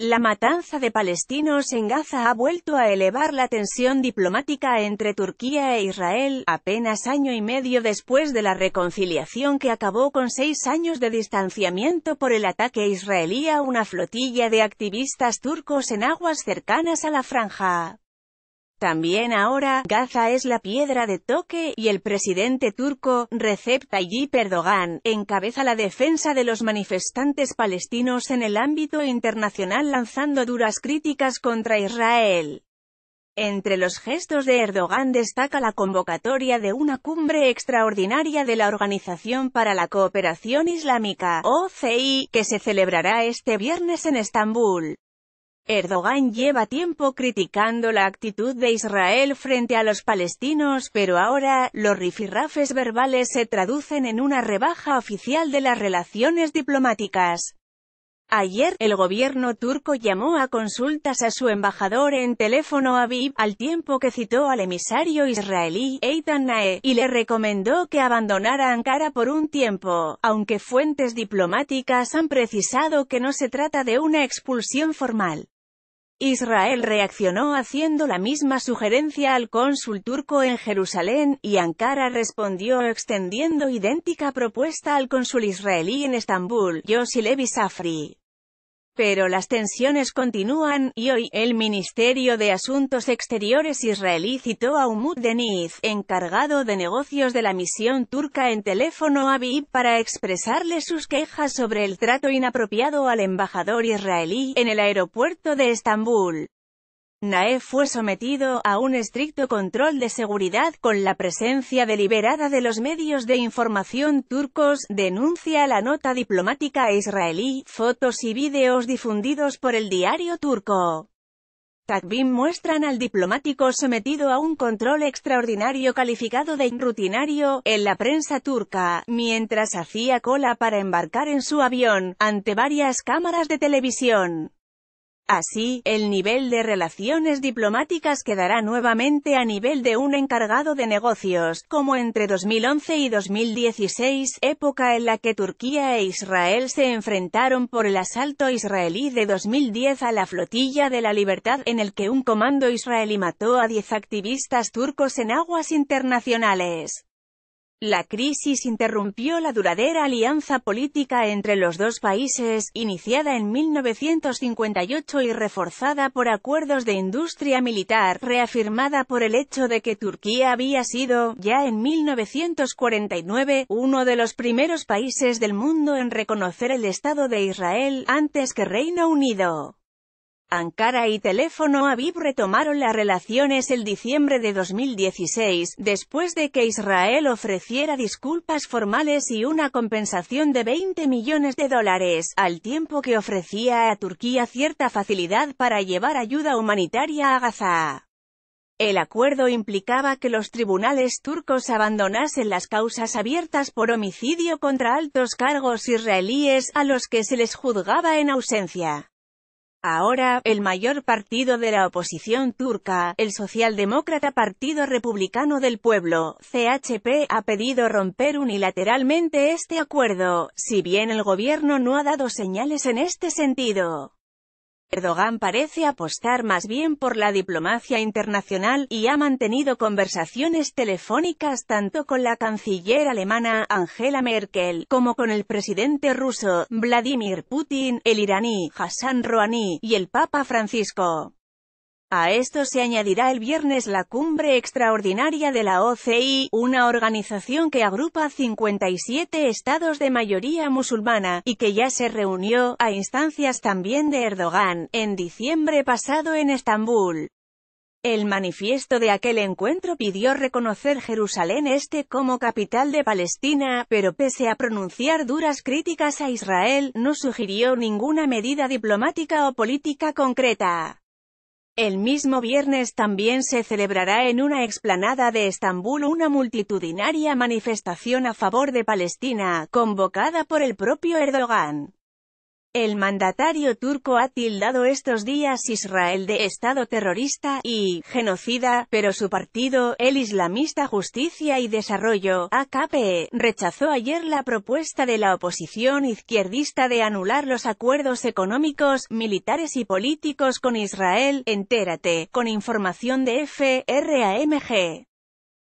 La matanza de palestinos en Gaza ha vuelto a elevar la tensión diplomática entre Turquía e Israel, apenas año y medio después de la reconciliación que acabó con seis años de distanciamiento por el ataque israelí a una flotilla de activistas turcos en aguas cercanas a la franja. También ahora, Gaza es la piedra de toque, y el presidente turco, Recep Tayyip Erdogan, encabeza la defensa de los manifestantes palestinos en el ámbito internacional lanzando duras críticas contra Israel. Entre los gestos de Erdogan destaca la convocatoria de una cumbre extraordinaria de la Organización para la Cooperación Islámica, OCI, que se celebrará este viernes en Estambul. Erdogan lleva tiempo criticando la actitud de Israel frente a los palestinos, pero ahora, los rifirrafes verbales se traducen en una rebaja oficial de las relaciones diplomáticas. Ayer, el gobierno turco llamó a consultas a su embajador en teléfono Aviv, al tiempo que citó al emisario israelí, Eitan Nae, y le recomendó que abandonara Ankara por un tiempo, aunque fuentes diplomáticas han precisado que no se trata de una expulsión formal. Israel reaccionó haciendo la misma sugerencia al cónsul turco en Jerusalén, y Ankara respondió extendiendo idéntica propuesta al cónsul israelí en Estambul, Yossi Levi Safri. Pero las tensiones continúan, y hoy, el Ministerio de Asuntos Exteriores israelí citó a Umut Deniz, encargado de negocios de la misión turca en teléfono a para expresarle sus quejas sobre el trato inapropiado al embajador israelí, en el aeropuerto de Estambul. Nae fue sometido a un estricto control de seguridad con la presencia deliberada de los medios de información turcos, denuncia la nota diplomática israelí, fotos y vídeos difundidos por el diario turco. Takvim muestran al diplomático sometido a un control extraordinario calificado de rutinario en la prensa turca, mientras hacía cola para embarcar en su avión, ante varias cámaras de televisión. Así, el nivel de relaciones diplomáticas quedará nuevamente a nivel de un encargado de negocios, como entre 2011 y 2016, época en la que Turquía e Israel se enfrentaron por el asalto israelí de 2010 a la flotilla de la libertad en el que un comando israelí mató a 10 activistas turcos en aguas internacionales. La crisis interrumpió la duradera alianza política entre los dos países, iniciada en 1958 y reforzada por acuerdos de industria militar, reafirmada por el hecho de que Turquía había sido, ya en 1949, uno de los primeros países del mundo en reconocer el Estado de Israel, antes que Reino Unido. Ankara y Teléfono Aviv retomaron las relaciones el diciembre de 2016, después de que Israel ofreciera disculpas formales y una compensación de 20 millones de dólares, al tiempo que ofrecía a Turquía cierta facilidad para llevar ayuda humanitaria a Gaza. El acuerdo implicaba que los tribunales turcos abandonasen las causas abiertas por homicidio contra altos cargos israelíes a los que se les juzgaba en ausencia. Ahora, el mayor partido de la oposición turca, el socialdemócrata Partido Republicano del Pueblo, CHP, ha pedido romper unilateralmente este acuerdo, si bien el gobierno no ha dado señales en este sentido. Erdogan parece apostar más bien por la diplomacia internacional, y ha mantenido conversaciones telefónicas tanto con la canciller alemana, Angela Merkel, como con el presidente ruso, Vladimir Putin, el iraní, Hassan Rouhani, y el Papa Francisco. A esto se añadirá el viernes la cumbre extraordinaria de la OCI, una organización que agrupa 57 estados de mayoría musulmana, y que ya se reunió, a instancias también de Erdogan, en diciembre pasado en Estambul. El manifiesto de aquel encuentro pidió reconocer Jerusalén Este como capital de Palestina, pero pese a pronunciar duras críticas a Israel, no sugirió ninguna medida diplomática o política concreta. El mismo viernes también se celebrará en una explanada de Estambul una multitudinaria manifestación a favor de Palestina, convocada por el propio Erdogan. El mandatario turco ha tildado estos días Israel de Estado terrorista y genocida, pero su partido, el Islamista Justicia y Desarrollo, AKP, rechazó ayer la propuesta de la oposición izquierdista de anular los acuerdos económicos, militares y políticos con Israel, entérate, con información de FRAMG.